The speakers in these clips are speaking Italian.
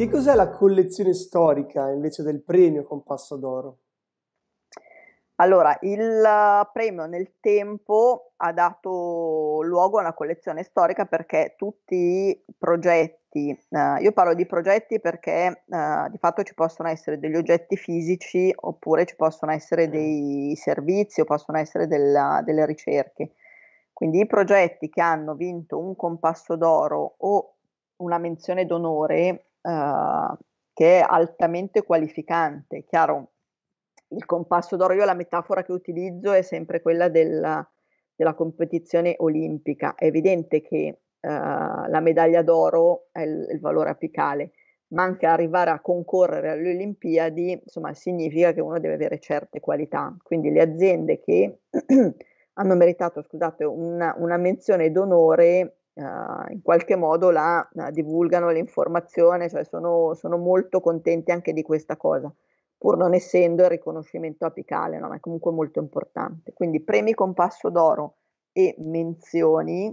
Che cos'è la collezione storica invece del premio Compasso d'Oro? Allora, il eh, premio nel tempo ha dato luogo a una collezione storica perché tutti i progetti, eh, io parlo di progetti perché eh, di fatto ci possono essere degli oggetti fisici oppure ci possono essere mm. dei servizi o possono essere della, delle ricerche. Quindi i progetti che hanno vinto un compasso d'oro o una menzione d'onore eh, che è altamente qualificante. Chiaro, il compasso d'oro, io la metafora che utilizzo è sempre quella della, della competizione olimpica. È evidente che eh, la medaglia d'oro è il, il valore apicale, ma anche arrivare a concorrere alle Olimpiadi, insomma, significa che uno deve avere certe qualità. Quindi le aziende che hanno meritato, scusate, una, una menzione d'onore uh, in qualche modo la uh, divulgano l'informazione, cioè sono, sono, molto contenti anche di questa cosa, pur non essendo il riconoscimento apicale, no? ma è comunque molto importante. Quindi premi con passo d'Oro e menzioni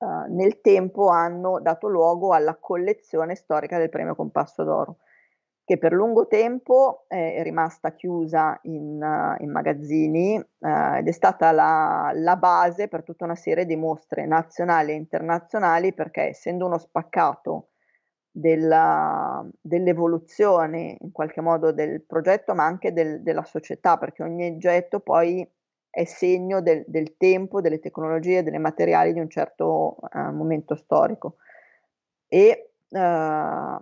ah, nel tempo hanno dato luogo alla collezione storica del premio con passo d'Oro che per lungo tempo eh, è rimasta chiusa in, eh, in magazzini eh, ed è stata la, la, base per tutta una serie di mostre nazionali e internazionali perché essendo uno spaccato della, dell'evoluzione in qualche modo del progetto ma anche del, della società perché ogni oggetto poi è segno del, del tempo, delle tecnologie, delle materiali di un certo eh, momento storico. E, eh,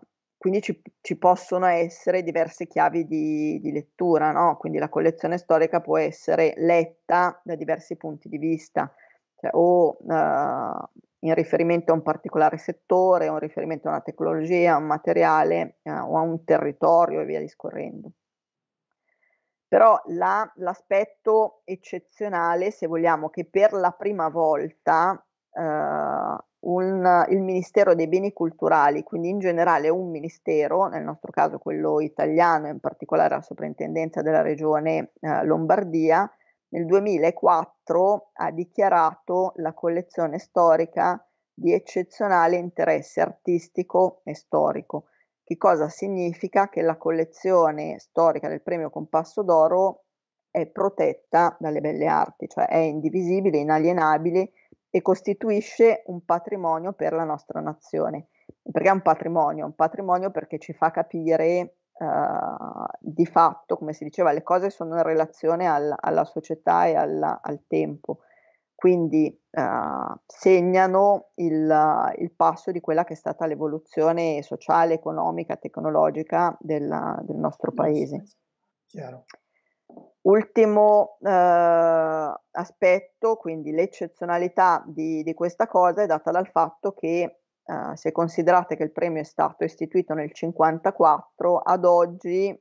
quindi ci, ci, possono essere diverse chiavi di, di lettura, no? quindi la collezione storica può essere letta da diversi punti di vista, cioè, o eh, in riferimento a un particolare settore, o in riferimento a una tecnologia, a un materiale eh, o a un territorio e via discorrendo. Però la, l'aspetto eccezionale, se vogliamo, che per la prima volta eh, un, il Ministero dei Beni Culturali, quindi in generale un ministero, nel nostro caso quello italiano, in particolare la soprintendenza della regione eh, Lombardia, nel 2004 ha dichiarato la collezione storica di eccezionale interesse artistico e storico, che cosa significa che la collezione storica del premio Compasso d'Oro è protetta dalle belle arti, cioè è indivisibile, inalienabile e costituisce un patrimonio per la nostra nazione. Perché è un patrimonio? Un patrimonio perché ci fa capire Uh, di fatto, come si diceva, le cose sono in relazione al, alla società e alla, al tempo, quindi uh, segnano il, il, passo di quella che è stata l'evoluzione sociale, economica, tecnologica della, del nostro paese. Chiaro. Ultimo eh, aspetto, quindi l'eccezionalità di, di, questa cosa è data dal fatto che eh, se considerate che il premio è stato istituito nel 1954, ad oggi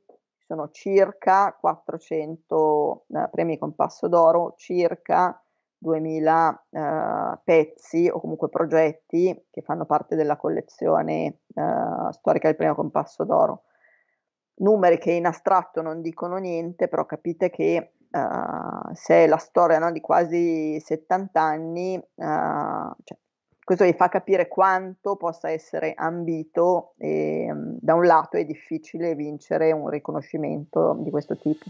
sono circa 400 eh, premi con passo d'oro, circa 2000 eh, pezzi o comunque progetti che fanno parte della collezione eh, storica del premio con passo d'Oro numeri che in astratto non dicono niente, però capite che uh, se la storia no, di quasi 70 anni, uh, cioè, questo vi fa capire quanto possa essere ambito e um, da un lato è difficile vincere un riconoscimento di questo tipo.